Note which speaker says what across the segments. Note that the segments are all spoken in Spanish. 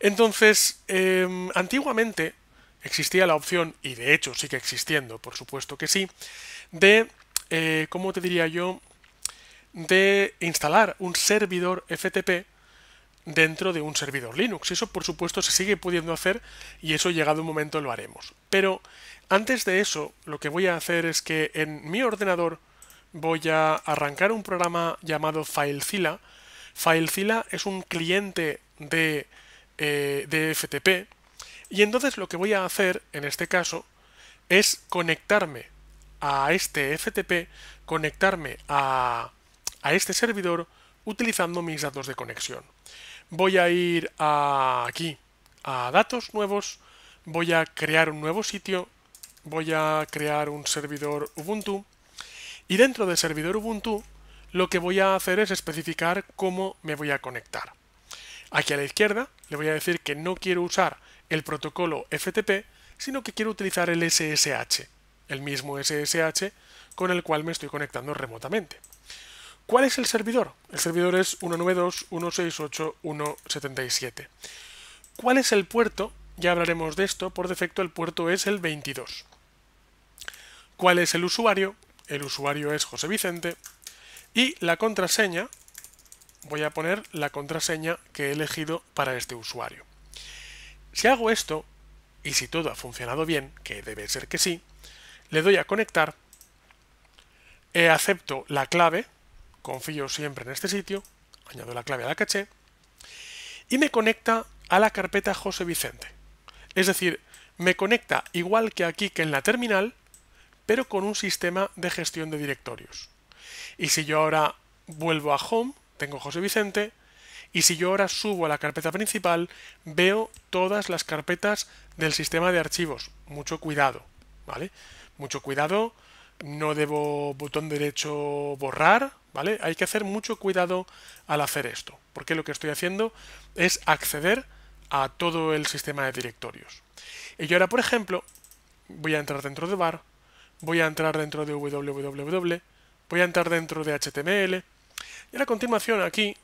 Speaker 1: Entonces, em, antiguamente existía la opción, y de hecho sigue existiendo, por supuesto que sí, de, eh, ¿cómo te diría yo?, de instalar un servidor FTP dentro de un servidor Linux. Eso, por supuesto, se sigue pudiendo hacer y eso llegado un momento lo haremos. Pero antes de eso, lo que voy a hacer es que en mi ordenador voy a arrancar un programa llamado FileZilla. FileZilla es un cliente de eh, de FTP. Y entonces lo que voy a hacer en este caso es conectarme a este FTP, conectarme a, este servidor utilizando mis datos de conexión. Voy a ir aquí a datos nuevos, voy a crear un nuevo sitio, voy a crear un servidor Ubuntu y dentro del servidor Ubuntu lo que voy a hacer es especificar cómo me voy a conectar. Aquí a la izquierda le voy a decir que no quiero usar el protocolo FTP, sino que quiero utilizar el SSH, el mismo SSH con el cual me estoy conectando remotamente. ¿Cuál es el servidor? El servidor es 192.168.177. ¿Cuál es el puerto? Ya hablaremos de esto, por defecto el puerto es el 22. ¿Cuál es el usuario? El usuario es José Vicente. Y la contraseña, voy a poner la contraseña que he elegido para este usuario. Si hago esto, y si todo ha funcionado bien, que debe ser que sí, le doy a conectar, eh, acepto la clave, confío siempre en este sitio, añado la clave a la caché, y me conecta a la carpeta José Vicente. Es decir, me conecta igual que aquí que en la terminal, pero con un sistema de gestión de directorios. Y si yo ahora vuelvo a Home, tengo José Vicente, y si yo ahora subo a la carpeta principal, veo todas las carpetas del sistema de archivos. Mucho cuidado, ¿vale? Mucho cuidado, no debo botón derecho borrar, ¿vale? Hay que hacer mucho cuidado al hacer esto, porque lo que estoy haciendo es acceder a todo el sistema de directorios. Y yo ahora, por ejemplo, voy a entrar dentro de bar, voy a entrar dentro de www, voy a entrar dentro de html, y a continuación aquí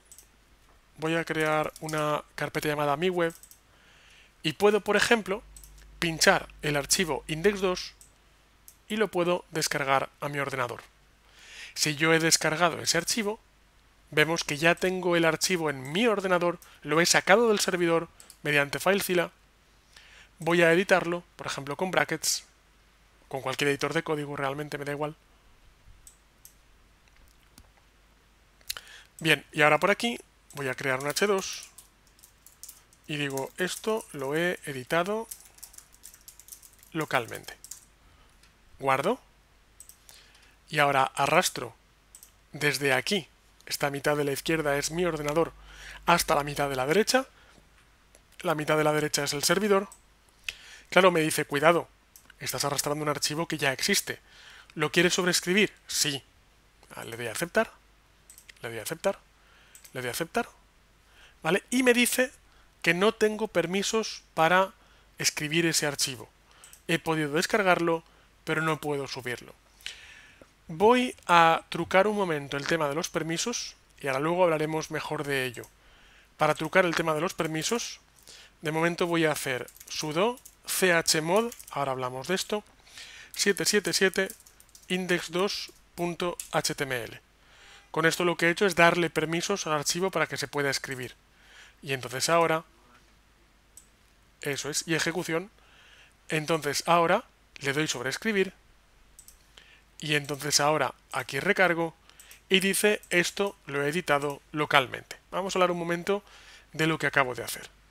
Speaker 1: voy a crear una carpeta llamada mi web y puedo, por ejemplo, pinchar el archivo index2 y lo puedo descargar a mi ordenador. Si yo he descargado ese archivo, vemos que ya tengo el archivo en mi ordenador, lo he sacado del servidor mediante FileZilla, voy a editarlo, por ejemplo con brackets, con cualquier editor de código realmente me da igual, Bien, y ahora por aquí voy a crear un H2 y digo esto lo he editado localmente. Guardo y ahora arrastro desde aquí, esta mitad de la izquierda es mi ordenador, hasta la mitad de la derecha, la mitad de la derecha es el servidor. Claro, me dice, cuidado, estás arrastrando un archivo que ya existe. ¿Lo quieres sobreescribir? Sí. Ah, le doy a aceptar. Le doy a aceptar. Le doy a aceptar. ¿Vale? Y me dice que no tengo permisos para escribir ese archivo. He podido descargarlo, pero no puedo subirlo. Voy a trucar un momento el tema de los permisos y ahora luego hablaremos mejor de ello. Para trucar el tema de los permisos, de momento voy a hacer sudo chmod, ahora hablamos de esto, 777 index2.html. Con esto lo que he hecho es darle permisos al archivo para que se pueda escribir. Y entonces ahora, eso es, y ejecución, entonces ahora le doy sobre escribir, y entonces ahora aquí recargo, y dice esto lo he editado localmente. Vamos a hablar un momento de lo que acabo de hacer.